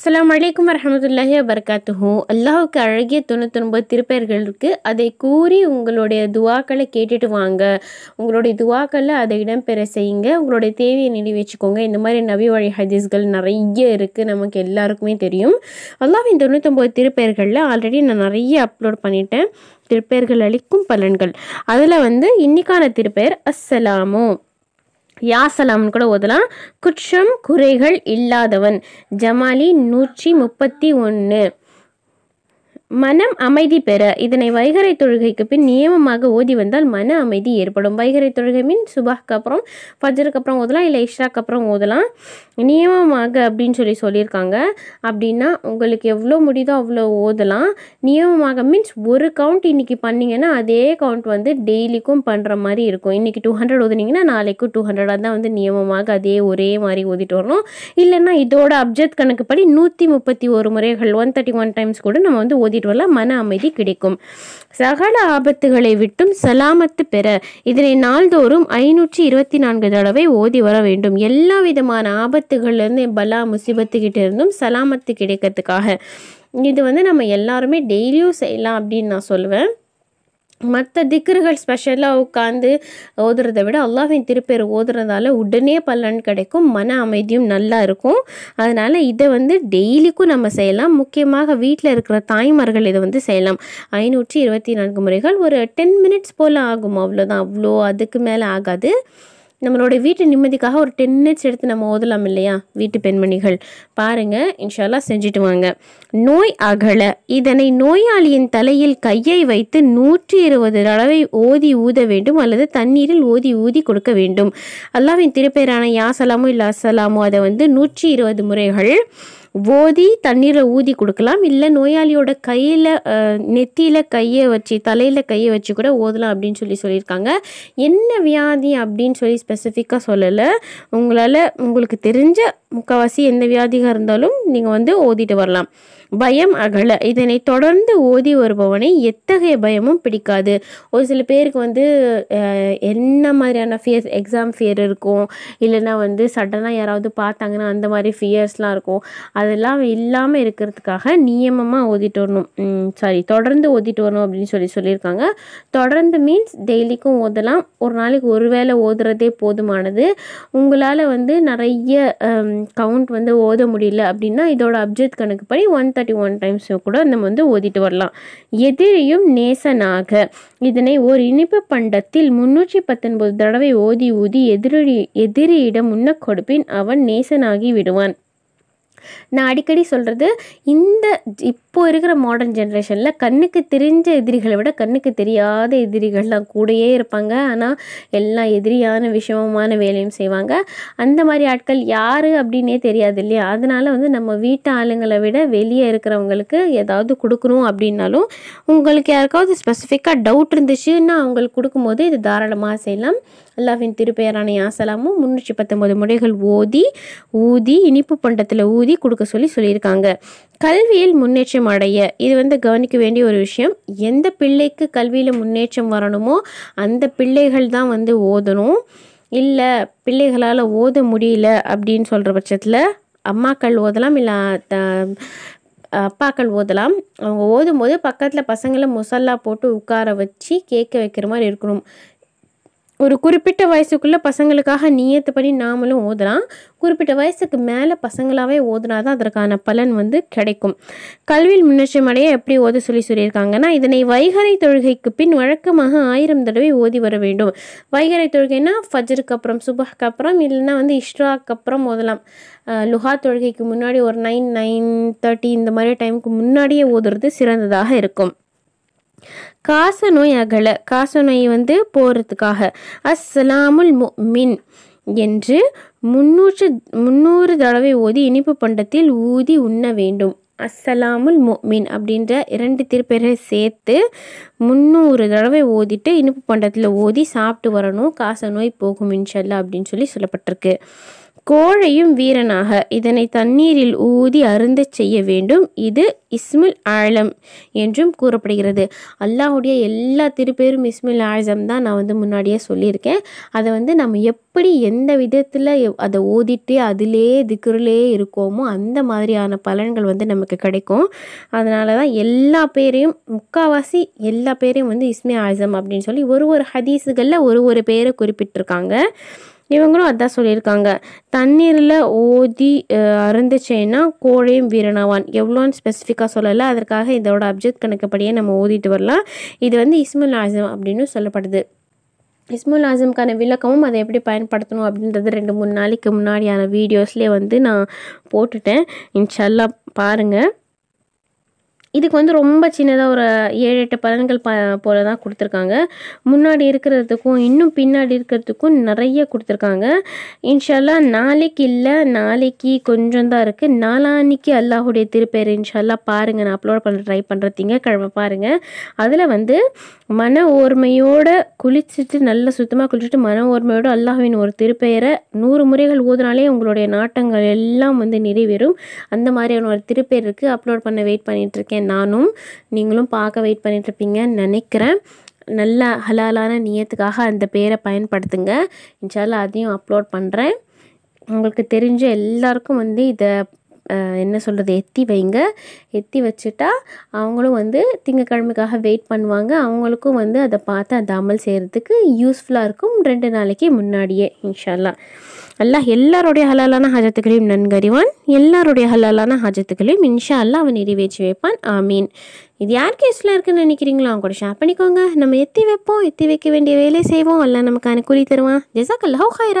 அஸ்லாம் வலைக்கம் வரமத்துல்லாஹி வபர்காத்துஹும் அல்லாஹுக்கு அழகிய தொண்ணூத்தொன்பது திருப்பெயர்கள் இருக்குது அதை கூறி உங்களுடைய துவாக்களை கேட்டுட்டு வாங்க உங்களுடைய துவாக்களை அதை இடம்பெற செய்யுங்க உங்களுடைய தேவையை நிறைவேற்றிக்கோங்க இந்த மாதிரி நபி வழி ஹதீஸ்கள் நிறைய இருக்குது நமக்கு எல்லாருக்குமே தெரியும் அல்லாவின் தொண்ணூத்தொம்பது திருப்பெயர்களில் ஆல்ரெடி நான் நிறைய அப்லோட் பண்ணிட்டேன் திருப்பெயர்கள் அளிக்கும் பலன்கள் அதில் வந்து இன்றைக்கான திருப்பெயர் அஸ்ஸலாமோ யாசலாம்னு கூட ஓதலாம் குற்றம் குறைகள் இல்லாதவன் ஜமாலி நூற்றி முப்பத்தி ஒன்று மனம் அமைதி பெற இதனை வைகரை தொழுகைக்கு பின் நியமமாக ஓதி வந்தால் மன அமைதி ஏற்படும் வைகரை தொழுகை மீன் சுபாக்கு அப்புறம் ஃபஜருக்கு அப்புறம் ஓதலாம் இல்லை இஷ்ராக்கு அப்புறம் ஓதலாம் நியமமாக அப்படின்னு சொல்லி சொல்லியிருக்காங்க அப்படின்னா உங்களுக்கு எவ்வளோ முடியுதோ அவ்வளோ ஓதலாம் நியமமாக மீன்ஸ் ஒரு கவுண்ட் இன்றைக்கி பண்ணிங்கன்னா அதே கவுண்ட் வந்து டெய்லிக்கும் பண்ணுற மாதிரி இருக்கும் இன்றைக்கி டூ ஹண்ட்ரட் ஓதுனீங்கன்னா நாளைக்கும் டூ ஹண்ட்ரடாக தான் வந்து நியமமாக அதே ஒரே மாதிரி ஓதிட்டு வரணும் இல்லைன்னா இதோட அப்ஜெக்ட் கணக்குப்படி நூற்றி முப்பத்தி ஒரு முறைகள் ஒன் தேர்ட்டி ஒன் டைம்ஸ் கூட நம்ம வந்து ஓதி வல்ல மன அமைதி கிடைக்கும் சகல ஆபத்துகளை விட்டும் சலாமத்து பெற இதனை நாள்தோறும் ஐநூற்றி இருபத்தி நான்கு தடவை ஓதி வர வேண்டும் எல்லா விதமான ஆபத்துகள்லேருந்து பலா முசிபத்துக்கிட்ட இருந்தும் சலாமத்து கிடைக்கிறதுக்காக இது வந்து நம்ம எல்லாருமே டெய்லியும் செய்யலாம் அப்படின்னு நான் சொல்லுவேன் மற்ற திக்ருகள் ஸ்பெஷலாக உட்காந்து ஓதுறதை விட அல்லாஹின் திருப்பேர் ஓதுறதால உடனே பலன் கிடைக்கும் மன அமைதியும் நல்லா இருக்கும் அதனால் இதை வந்து டெய்லிக்கும் நம்ம செய்யலாம் முக்கியமாக வீட்டில் இருக்கிற தாய்மார்கள் இதை வந்து செய்யலாம் ஐநூற்றி இருபத்தி நான்கு முறைகள் ஒரு டென் மினிட்ஸ் போல் ஆகும் அவ்வளோதான் அவ்வளோ அதுக்கு மேலே ஆகாது நம்மளோட வீட்டு நிம்மதிக்காக ஒரு டென் மினிட்ஸ் எடுத்து நம்ம ஓதலாம் இல்லையா வீட்டு பெண்மணிகள் பாருங்கள் இன்ஷால்லா செஞ்சுட்டு வாங்க நோய் அகல இதனை நோயாளியின் தலையில் கையை வைத்து நூற்றி இருபது அளவை ஓதி ஊத வேண்டும் அல்லது தண்ணீரில் ஓதி ஊதி கொடுக்க வேண்டும் அல்லாவின் திருப்பெயரான யாசலாமோ இல்லை அசலாமோ அதை வந்து நூற்றி இருபது முறைகள் ஓதி தண்ணீரை ஊதி கொடுக்கலாம் இல்லை நோயாளியோட கையில் நெத்தியில் கையை வச்சு தலையில் கையை வச்சு கூட ஓதலாம் அப்படின்னு சொல்லி சொல்லியிருக்காங்க என்ன வியாதி அப்படின்னு சொல்லி ஸ்பெசிஃபிக்காக சொல்லலை உங்களால் உங்களுக்கு தெரிஞ்ச முக்கால்வாசி எந்த வியாதியாக இருந்தாலும் நீங்கள் வந்து ஓதிட்டு வரலாம் பயம் அகல இதனை தொடர்ந்து ஓதி வருபவனை எத்தகைய பயமும் பிடிக்காது ஒரு சில பேருக்கு வந்து என்ன மாதிரியான ஃபியர் எக்ஸாம் ஃபியர் இருக்கும் இல்லைன்னா வந்து சடனாக யாராவது பார்த்தாங்கன்னா அந்த மாதிரி ஃபியர்ஸ்லாம் இருக்கும் அதெல்லாம் இல்லாமல் இருக்கிறதுக்காக நியமமாக ஓதிட்டு வரணும் சாரி தொடர்ந்து ஓதிட்டு வரணும் அப்படின்னு சொல்லி சொல்லியிருக்காங்க தொடர்ந்து மீன்ஸ் டெய்லிக்கும் ஓதலாம் ஒரு நாளைக்கு ஒரு வேளை ஓதுறதே போதுமானது உங்களால் வந்து நிறைய கவுண்ட் வந்து ஓத முடியல அப்படின்னா இதோட அப்ஜெக்ட் கணக்கு படி ஒன் தேர்ட்டி ஒன் டைம்ஸ் கூட நம்ம வந்து ஓதிட்டு வரலாம் எதிரியும் நேசனாக இதனை ஒரு இனிப்பு பண்டத்தில் முன்னூற்றி பத்தொன்பது தடவை ஓதி ஊதி எதிரி எதிரியிடம் முன்ன கொடுப்பின் அவன் நேசனாகி விடுவான் நான் அடிக்கடி சொல்கிறது இந்த இப்போ இருக்கிற மாடர்ன் ஜென்ரேஷனில் கண்ணுக்கு தெரிஞ்ச எதிரிகளை விட கண்ணுக்கு தெரியாத எதிரிகள்லாம் கூடயே இருப்பாங்க ஆனால் எல்லாம் எதிரியான விஷமமான வேலையும் செய்வாங்க அந்த மாதிரி ஆட்கள் யார் அப்படின்னே தெரியாது இல்லையா அதனால் வந்து நம்ம வீட்டு ஆளுங்களை விட வெளியே இருக்கிறவங்களுக்கு ஏதாவது கொடுக்கணும் அப்படின்னாலும் உங்களுக்கு யாருக்காவது ஸ்பெசிஃபிக்காக டவுட் இருந்துச்சுன்னா அவங்களுக்கு கொடுக்கும்போது இது தாராளமாக செய்யலாம் அல்லாஹின் திருப்பெயரான யாசலாமும் முந்நூற்றி பத்தொம்பது முறைகள் ஓதி ஊதி இனிப்பு பண்டத்தில் ஊதி நிதி கொடுக்க சொல்லி சொல்லியிருக்காங்க கல்வியில் முன்னேற்றம் அடைய இது வந்து கவனிக்க வேண்டிய ஒரு விஷயம் எந்த பிள்ளைக்கு கல்வியில் முன்னேற்றம் வரணுமோ அந்த பிள்ளைகள் தான் வந்து ஓதணும் இல்லை பிள்ளைகளால் ஓத முடியல அப்படின்னு சொல்கிற பட்சத்தில் அம்மாக்கள் ஓதலாம் இல்லை அப்பாக்கள் ஓதலாம் அவங்க ஓதும்போது பக்கத்தில் பசங்களை முசல்லா போட்டு உட்கார வச்சு கேட்க வைக்கிற மாதிரி இருக்கணும் ஒரு குறிப்பிட்ட வயசுக்குள்ளே பசங்களுக்காக நீயத்து படி நாமளும் ஓதலாம் குறிப்பிட்ட வயசுக்கு மேலே பசங்களாகவே ஓதுனா தான் அதற்கான பலன் வந்து கிடைக்கும் கல்வியில் முன்னேற்றம் அடைய எப்படி ஓத சொல்லி சொல்லியிருக்காங்கன்னா இதனை வைகரை தொழுகைக்கு பின் வழக்கமாக ஆயிரம் தடவை ஓதி வர வேண்டும் வைகரை தொழுகைன்னா ஃபஜருக்கு அப்புறம் சுபாக்கு அப்புறம் இல்லைன்னா வந்து இஷ்ராக்கு அப்புறம் ஓதலாம் லுஹா தொழுகைக்கு முன்னாடி ஒரு நைன் நைன் தேர்ட்டி இந்த மாதிரி டைமுக்கு முன்னாடியே ஓதுறது சிறந்ததாக இருக்கும் காச நோய் அகல காச நோய் வந்து போகிறதுக்காக அஸ்லாமுல் மின் என்று முன்னூற்று முந்நூறு தடவை ஓதி இனிப்பு பண்டத்தில் ஊதி உண்ண வேண்டும் அஸ்ஸலாமுல் மொமின் அப்படின்ற இரண்டு திருப்பெயரை சேர்த்து முந்நூறு தடவை ஓதிட்டு இனிப்பு பண்டத்தில் ஓதி சாப்பிட்டு வரணும் காச நோய் போகும் இன்ஷல்லா அப்படின்னு சொல்லி சொல்லப்பட்டிருக்கு கோழையும் வீரனாக இதனை தண்ணீரில் ஊதி அருந்த செய்ய வேண்டும் இது இஸ்மில் ஆழம் என்றும் கூறப்படுகிறது அல்லாஹுடைய எல்லா திருப்பேரும் இஸ்மில் ஆழம் தான் நான் வந்து முன்னாடியே சொல்லியிருக்கேன் அதை வந்து நம்ம எப்படி எந்த விதத்தில் அதை ஓதிட்டு அதிலே திக்குறிலே இருக்கோமோ அந்த மாதிரியான பலன்கள் வந்து நமக்கு கிடைக்கும் அதனால தான் எல்லா பேரையும் முக்காவாசி எல்லா பேரையும் வந்து இஸ்மில் ஆழம் அப்படின்னு சொல்லி ஒரு ஒரு ஹதீஸுகளில் ஒரு ஒரு பேரை குறிப்பிட்டிருக்காங்க இவங்களும் அதான் சொல்லியிருக்காங்க தண்ணீரில் ஓதி அருந்துச்சேன்னா கோழையும் வீரனாவான் எவ்வளோன்னு ஸ்பெசிஃபிக்காக சொல்லலை அதற்காக இதோட அப்ஜெக்ட் கணக்குப்படியே நம்ம ஓதிட்டு வரலாம் இது வந்து இஸ்மல் ஆசம் அப்படின்னு சொல்லப்படுது இஸ்முல் ஆசம்கான விளக்கமும் அதை எப்படி பயன்படுத்தணும் அப்படின்றது ரெண்டு மூணு நாளைக்கு முன்னாடியான வீடியோஸ்லேயே வந்து நான் போட்டுட்டேன் இன்ஷல்லாம் பாருங்கள் இதுக்கு வந்து ரொம்ப சின்னதாக ஒரு ஏழு எட்டு பலன்கள் ப போல தான் கொடுத்துருக்காங்க முன்னாடி இருக்கிறதுக்கும் இன்னும் பின்னாடி இருக்கிறதுக்கும் நிறைய கொடுத்துருக்காங்க இன்ஷால்லா நாளைக்கு இல்லை நாளைக்கு கொஞ்சம் தான் இருக்குது நாளான்னைக்கு அல்லாஹுடைய திருப்பேர் இன்ஷால்லா பாருங்கள் நான் அப்லோட் பண்ண ட்ரை பண்ணுற திங்கக்கிழமை பாருங்கள் அதில் வந்து மன ஓர்மையோடு குளிச்சுட்டு நல்லா சுத்தமாக குளிச்சுட்டு மன ஓர்மையோடு அல்லாஹுவின் ஒரு திருப்பெயரை நூறு முறைகள் ஊதினாலே உங்களுடைய நாட்டங்கள் எல்லாம் வந்து நிறைவேறும் அந்த மாதிரியான ஒரு திருப்பேர் இருக்குது அப்லோட் பண்ண வெயிட் பண்ணிகிட்ருக்கேன் நானும் நீங்களும் பார்க்க வெயிட் பண்ணிகிட்ருப்பீங்கன்னு நினைக்கிறேன் நல்ல ஹலாலான நியத்துக்காக அந்த பேரை பயன்படுத்துங்க இன்ஷால்லாம் அதையும் அப்லோட் பண்ணுறேன் உங்களுக்கு தெரிஞ்ச எல்லாருக்கும் வந்து இதை என்ன சொல்கிறது எத்தி வைங்க எத்தி வச்சுட்டா அவங்களும் வந்து திங்கக்கிழமைக்காக வெயிட் பண்ணுவாங்க அவங்களுக்கும் வந்து அதை பார்த்து அதை அமல் செய்கிறதுக்கு யூஸ்ஃபுல்லாக இருக்கும் ரெண்டு நாளைக்கு முன்னாடியே இன்ஷால்லாம் அல்லாஹ் எல்லாருடைய ஹலாலான ஹாஜத்துக்களையும் நன்கறிவான் எல்லாருடைய ஹலாலான ஹாஜத்துக்களையும் இன்ஷா அல்லா அவன் நிறைவேற்றி வைப்பான் ஆமீன் இது யார் கேஸில் இருக்குன்னு நினைக்கிறீங்களோ அவங்க கூட ஷேர் பண்ணிக்கோங்க நம்ம எத்தி வைப்போம் எத்தி வைக்க வேண்டிய வேலையை செய்வோம் எல்லாம் நமக்கு அனுக்கூலி தருவான் ஜெசாக்கல்லா அல்லாஹ் ஹைரா